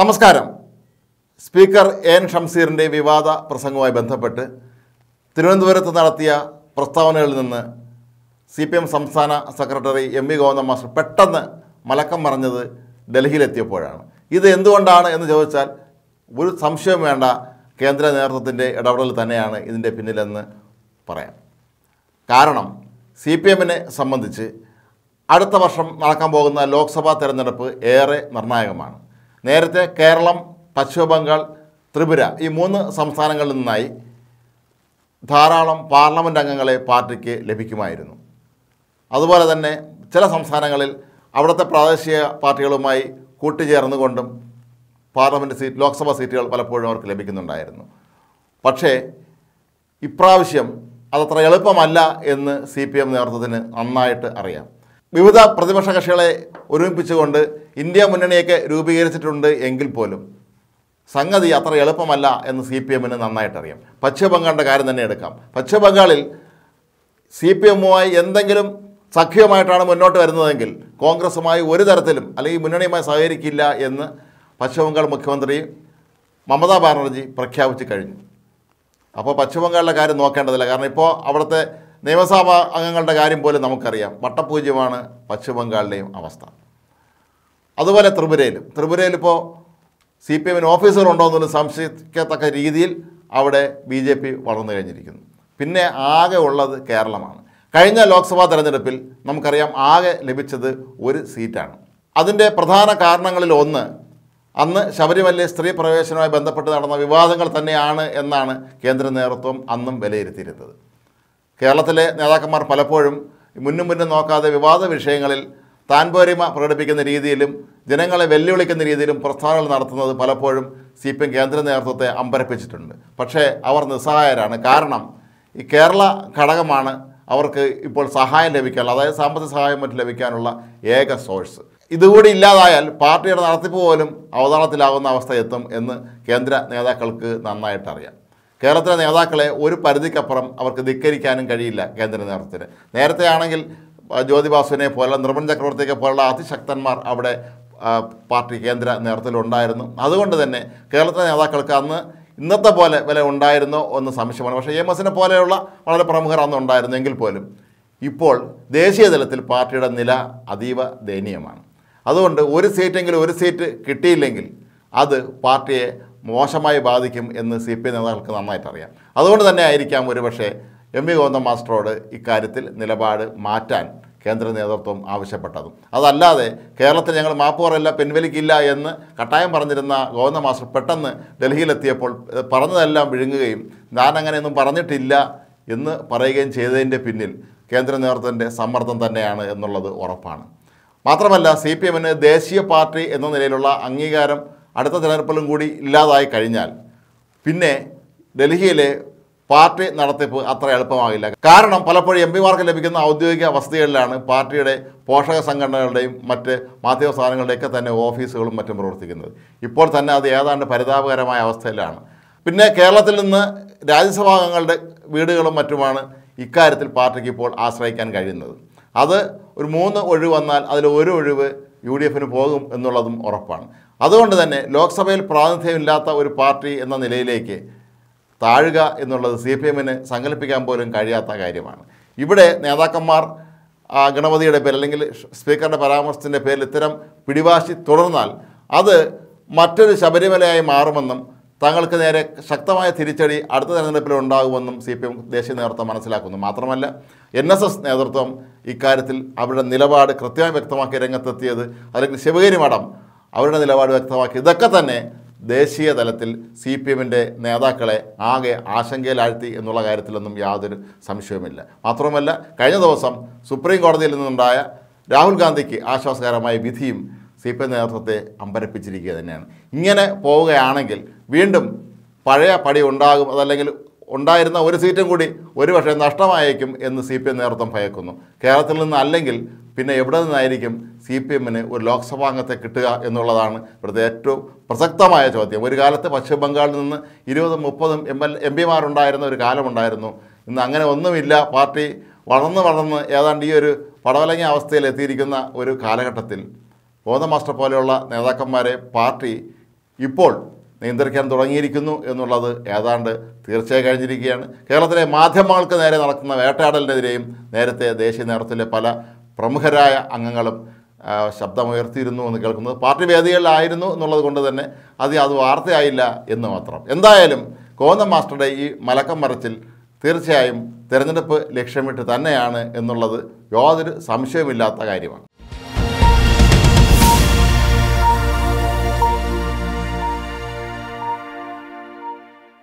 നമസ്കാരം speaker N ഷംസീറിൻ്റെ വിവാദ പ്രസംഗവുമായി ബന്ധപ്പെട്ട് തിരുവനന്തപുരത്ത് നടത്തിയ പ്രസ്താവനകളിൽ നിന്ന് സി പി എം സംസ്ഥാന secretary M V Govinda master പെട്ടെന്ന് മലക്കം മറിഞ്ഞത് ഡൽഹിയിലെത്തിയപ്പോഴാണ് ഇത് എന്തുകൊണ്ടാണ് എന്ന് ചോദിച്ചാൽ ഒരു സംശയം വേണ്ട കേന്ദ്ര നേതൃത്വത്തിൻ്റെ ഇടപെടൽ തന്നെയാണ് ഇതിൻ്റെ പിന്നിലെന്ന് പറയാം കാരണം സി പി എമ്മിനെ സംബന്ധിച്ച് അടുത്ത വർഷം നടക്കാൻ പോകുന്ന ലോക്സഭാ തെരഞ്ഞെടുപ്പ് ഏറെ നിർണായകമാണ് നേരത്തെ കേരളം പശ്ചിമ ബംഗാൾ ത്രിപുര ഈ മൂന്ന് സംസ്ഥാനങ്ങളിൽ നിന്നായി ധാരാളം പാർലമെൻ്റ് അംഗങ്ങളെ പാർട്ടിക്ക് ലഭിക്കുമായിരുന്നു അതുപോലെ തന്നെ ചില സംസ്ഥാനങ്ങളിൽ അവിടുത്തെ പ്രാദേശിക പാർട്ടികളുമായി കൂട്ടുചേർന്നുകൊണ്ടും പാർലമെൻറ്റ് സീറ്റ് ലോക്സഭാ സീറ്റുകൾ പലപ്പോഴും അവർക്ക് ലഭിക്കുന്നുണ്ടായിരുന്നു പക്ഷേ ഇപ്രാവശ്യം അതത്ര എളുപ്പമല്ല എന്ന് സി പി എം നേതൃത്വത്തിന് നന്നായിട്ട് അറിയാം വിവിധ പ്രതിപക്ഷ കക്ഷികളെ ഒരുമിപ്പിച്ചുകൊണ്ട് ഇന്ത്യ മുന്നണിയൊക്കെ രൂപീകരിച്ചിട്ടുണ്ട് എങ്കിൽ പോലും സംഗതി അത്ര എളുപ്പമല്ല എന്ന് സി പി എമ്മിന് നന്നായിട്ടറിയാം പശ്ചിമബംഗാളിൻ്റെ കാര്യം തന്നെ എടുക്കാം പശ്ചിമബംഗാളിൽ സി പി എമ്മുമായി എന്തെങ്കിലും സഖ്യമായിട്ടാണ് മുന്നോട്ട് വരുന്നതെങ്കിൽ കോൺഗ്രസുമായി ഒരു തരത്തിലും അല്ലെങ്കിൽ മുന്നണിയുമായി സഹകരിക്കില്ല എന്ന് പശ്ചിമബംഗാൾ മുഖ്യമന്ത്രി മമതാ ബാനർജി പ്രഖ്യാപിച്ചു കഴിഞ്ഞു അപ്പോൾ പശ്ചിമബംഗാളിലെ കാര്യം നോക്കേണ്ടതില്ല കാരണം ഇപ്പോൾ അവിടുത്തെ നിയമസഭാ അംഗങ്ങളുടെ കാര്യം പോലും നമുക്കറിയാം വട്ടപൂജ്യമാണ് പശ്ചിമബംഗാളിലെയും അവസ്ഥ അതുപോലെ ത്രിപുരയിലും ത്രിപുരയിൽ സി പി എമ്മിന് ഓഫീസുകളുണ്ടോ എന്നൊരു സംശയിക്കത്തക്ക രീതിയിൽ അവിടെ ബി ജെ പി വളർന്നു കഴിഞ്ഞിരിക്കുന്നു പിന്നെ ആകെ ഉള്ളത് കേരളമാണ് കഴിഞ്ഞ ലോക്സഭാ തെരഞ്ഞെടുപ്പിൽ നമുക്കറിയാം ആകെ ലഭിച്ചത് ഒരു സീറ്റാണ് അതിൻ്റെ പ്രധാന കാരണങ്ങളിൽ ഒന്ന് അന്ന് ശബരിമലയിലെ സ്ത്രീ പ്രവേശനവുമായി ബന്ധപ്പെട്ട് നടന്ന വിവാദങ്ങൾ തന്നെയാണ് എന്നാണ് കേന്ദ്ര നേതൃത്വം അന്നും വിലയിരുത്തിയിരുന്നത് കേരളത്തിലെ നേതാക്കന്മാർ പലപ്പോഴും മുന്നും മുന്നും നോക്കാതെ വിവാദ വിഷയങ്ങളിൽ താൻപോരിമ പ്രകടിപ്പിക്കുന്ന രീതിയിലും ജനങ്ങളെ വെല്ലുവിളിക്കുന്ന രീതിയിലും പ്രസ്ഥാനങ്ങൾ നടത്തുന്നത് പലപ്പോഴും സി പി എം കേന്ദ്ര നേതൃത്വത്തെ അമ്പരപ്പിച്ചിട്ടുണ്ട് പക്ഷേ അവർ നിസ്സഹായരാണ് കാരണം ഈ കേരള ഘടകമാണ് അവർക്ക് ഇപ്പോൾ സഹായം ലഭിക്കാനുള്ള അതായത് സാമ്പത്തിക സഹായം മറ്റും ലഭിക്കാനുള്ള ഏക സോഴ്സ് ഇതുകൂടി ഇല്ലാതായാൽ പാർട്ടിയുടെ നടത്തിപ്പ് പോലും അവതാളത്തിലാവുന്ന അവസ്ഥ എത്തും എന്ന് കേന്ദ്ര നേതാക്കൾക്ക് നന്നായിട്ട് അറിയാം കേരളത്തിലെ നേതാക്കളെ ഒരു പരിധിക്കപ്പുറം അവർക്ക് ധിക്കരിക്കാനും കഴിയില്ല കേന്ദ്ര നേതൃത്വത്തിന് നേരത്തെ ആണെങ്കിൽ ജ്യോതിബാസുവിനെ പോലെ നിർമ്മൻ ചക്രവർത്തിയൊക്കെ പോലുള്ള അതിശക്തന്മാർ അവിടെ പാർട്ടി കേന്ദ്ര നേതൃത്വത്തിലുണ്ടായിരുന്നു അതുകൊണ്ട് തന്നെ കേരളത്തിലെ നേതാക്കൾക്ക് അന്ന് ഇന്നത്തെ പോലെ വില ഉണ്ടായിരുന്നോ എന്ന് സംശയമാണ് പക്ഷേ എം എസിനെ പോലെയുള്ള വളരെ പ്രമുഖർ അന്ന് ഉണ്ടായിരുന്നെങ്കിൽ പോലും ഇപ്പോൾ ദേശീയ തലത്തിൽ പാർട്ടിയുടെ നില അതീവ ദയനീയമാണ് അതുകൊണ്ട് ഒരു സീറ്റെങ്കിലും ഒരു സീറ്റ് കിട്ടിയില്ലെങ്കിൽ അത് പാർട്ടിയെ മോശമായി ബാധിക്കും എന്ന് സി പി ഐ നേതാക്കൾക്ക് നന്നായിട്ടറിയാം അതുകൊണ്ട് തന്നെ ആയിരിക്കാം ഒരുപക്ഷെ എം വി ഗോവിന്ദ മാസ്റ്ററോട് ഇക്കാര്യത്തിൽ നിലപാട് മാറ്റാൻ കേന്ദ്ര നേതൃത്വം ആവശ്യപ്പെട്ടതും അതല്ലാതെ കേരളത്തിൽ ഞങ്ങൾ മാപ്പ് പറയില്ല പിൻവലിക്കില്ല എന്ന് കട്ടായം പറഞ്ഞിരുന്ന ഗോവിന്ദ മാസ്റ്റർ പെട്ടെന്ന് ഡൽഹിയിലെത്തിയപ്പോൾ പറഞ്ഞതെല്ലാം വിഴുങ്ങുകയും ഞാൻ അങ്ങനെയൊന്നും പറഞ്ഞിട്ടില്ല എന്ന് പറയുകയും ചെയ്തതിൻ്റെ പിന്നിൽ കേന്ദ്ര നേതൃത്വത്തിൻ്റെ സമ്മർദ്ദം തന്നെയാണ് എന്നുള്ളത് ഉറപ്പാണ് മാത്രമല്ല സി പി എമ്മിന് ദേശീയ പാർട്ടി എന്ന നിലയിലുള്ള അംഗീകാരം അടുത്ത തിരഞ്ഞെടുപ്പിലും കൂടി ഇല്ലാതായി കഴിഞ്ഞാൽ പിന്നെ ഡൽഹിയിലെ പാർട്ടി നടത്തിപ്പ് അത്ര എളുപ്പമാകില്ല കാരണം പലപ്പോഴും എം പിമാർക്ക് ലഭിക്കുന്ന ഔദ്യോഗിക വസതികളിലാണ് പാർട്ടിയുടെ പോഷക സംഘടനകളുടെയും മറ്റ് മാധ്യമ സ്ഥാപനങ്ങളുടെയൊക്കെ തന്നെ ഓഫീസുകളും മറ്റും പ്രവർത്തിക്കുന്നത് ഇപ്പോൾ തന്നെ അത് ഏതാണ്ട് പരിതാപകരമായ അവസ്ഥയിലാണ് പിന്നെ കേരളത്തിൽ നിന്ന് രാജ്യസഭാംഗങ്ങളുടെ വീടുകളും മറ്റുമാണ് ഇക്കാര്യത്തിൽ പാർട്ടിക്ക് ഇപ്പോൾ ആശ്രയിക്കാൻ കഴിയുന്നത് അത് ഒരു മൂന്ന് ഒഴിവ് വന്നാൽ അതിൽ ഒരു ഒഴിവ് യു ഡി എഫിന് പോകും എന്നുള്ളതും ഉറപ്പാണ് അതുകൊണ്ട് തന്നെ ലോക്സഭയിൽ പ്രാതിനിധ്യമില്ലാത്ത ഒരു പാർട്ടി എന്ന നിലയിലേക്ക് താഴുക എന്നുള്ളത് സി പി എമ്മിന് സങ്കല്പിക്കാൻ പോലും കഴിയാത്ത കാര്യമാണ് ഇവിടെ നേതാക്കന്മാർ ഗണപതിയുടെ പേര് അല്ലെങ്കിൽ സ്പീക്കറുടെ പരാമർശത്തിൻ്റെ പേരിൽ ഇത്തരം പിടിവാശി തുടർന്നാൽ അത് മറ്റൊരു ശബരിമലയായി മാറുമെന്നും തങ്ങൾക്ക് നേരെ ശക്തമായ തിരിച്ചടി അടുത്ത തെരഞ്ഞെടുപ്പിൽ ഉണ്ടാകുമെന്നും സി പി എം ദേശീയ നേതൃത്വം മനസ്സിലാക്കുന്നു മാത്രമല്ല എൻ എസ് എസ് നേതൃത്വം ഇക്കാര്യത്തിൽ അവരുടെ നിലപാട് കൃത്യമായി വ്യക്തമാക്കി രംഗത്തെത്തിയത് അല്ലെങ്കിൽ ശിവഗിരി മഠം അവരുടെ നിലപാട് വ്യക്തമാക്കി ഇതൊക്കെ തന്നെ ദേശീയ തലത്തിൽ സി പി എമ്മിൻ്റെ നേതാക്കളെ ആകെ ആശങ്കയിലാഴ്ത്തി എന്നുള്ള കാര്യത്തിലൊന്നും യാതൊരു സംശയവുമില്ല മാത്രമല്ല കഴിഞ്ഞ ദിവസം സുപ്രീം കോടതിയിൽ നിന്നുണ്ടായ രാഹുൽ ഗാന്ധിക്ക് ആശ്വാസകരമായ വിധിയും സി പി എം നേതൃത്വത്തെ അമ്പരപ്പിച്ചിരിക്കുക തന്നെയാണ് ഇങ്ങനെ പോവുകയാണെങ്കിൽ വീണ്ടും പഴയ പടി ഉണ്ടാകും അതല്ലെങ്കിൽ ഉണ്ടായിരുന്ന ഒരു സീറ്റും കൂടി ഒരുപക്ഷെ നഷ്ടമായേക്കും എന്ന് സി പി എം നേതൃത്വം ഭയക്കുന്നു കേരളത്തിൽ നിന്ന് അല്ലെങ്കിൽ പിന്നെ എവിടെ നിന്നായിരിക്കും സി പി എമ്മിന് ഒരു അംഗത്തെ കിട്ടുക എന്നുള്ളതാണ് ഇവിടുത്തെ ഏറ്റവും പ്രസക്തമായ ചോദ്യം ഒരു കാലത്ത് പശ്ചിമ ബംഗാളിൽ നിന്ന് ഇരുപതും മുപ്പതും എം എൽ എം പിമാരുണ്ടായിരുന്ന ഒരു കാലമുണ്ടായിരുന്നു ഇന്ന് അങ്ങനെ ഒന്നുമില്ല പാർട്ടി വളർന്ന് വളർന്ന് ഏതാണ്ട് ഈ ഒരു പടവലങ്ങി അവസ്ഥയിൽ എത്തിയിരിക്കുന്ന ഒരു കാലഘട്ടത്തിൽ ഗോത മാസ്റ്റർ പോലെയുള്ള നേതാക്കന്മാരെ പാർട്ടി ഇപ്പോൾ നിയന്ത്രിക്കാൻ തുടങ്ങിയിരിക്കുന്നു എന്നുള്ളത് ഏതാണ്ട് തീർച്ചയായി കഴിഞ്ഞിരിക്കുകയാണ് കേരളത്തിലെ മാധ്യമങ്ങൾക്ക് നേരെ നടക്കുന്ന വേട്ടയാടലിനെതിരെയും നേരത്തെ ദേശീയ നേതൃത്വത്തിലെ പല പ്രമുഖരായ അംഗങ്ങളും ശബ്ദമുയർത്തിയിരുന്നു എന്ന് കേൾക്കുന്നത് പാർട്ടി വേദികളിലായിരുന്നു എന്നുള്ളത് കൊണ്ട് തന്നെ അത് അത് വാർത്തയായില്ല എന്ന് മാത്രം എന്തായാലും കോന്ന മാസ്റ്ററുടെ ഈ മലക്കം മറച്ചിൽ തീർച്ചയായും തിരഞ്ഞെടുപ്പ് ലക്ഷ്യമിട്ട് തന്നെയാണ് എന്നുള്ളത് യാതൊരു സംശയമില്ലാത്ത കാര്യമാണ്